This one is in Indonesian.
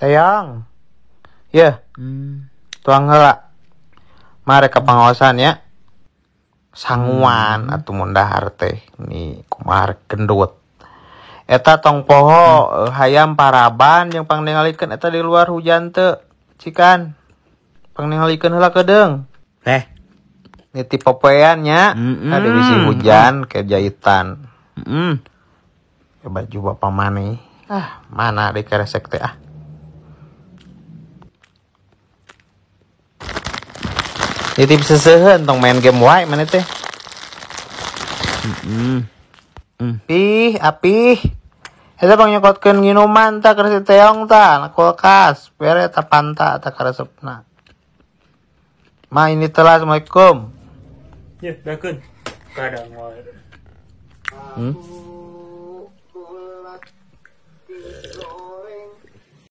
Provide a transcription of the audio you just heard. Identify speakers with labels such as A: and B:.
A: Tayang. Ya. Hmm. Tuang hela. Mare ke pengawasan ya. Sanguan hmm. atau mundahar teh. Nih kumar gendut. Eta tong poho hmm. Eh, hayam paraban yang pangnengalikan eta di luar hujan te. Cikan. Pangnengalikan hela kedeng. Eh. Niti popeannya. Mm Ada bisi hujan hmm. ke jahitan. Mm -mm. baju bapak mana? Ah, mana di keresek teh ah. bisa sesehen tong main game wae mana teh mm -mm. api Eta bang ken minuman tak kerja teong tak kulkas bere tak panta kerasa karesepna Ma ini telah Assalamualaikum
B: Ya, dakun Kadang mau Hmm?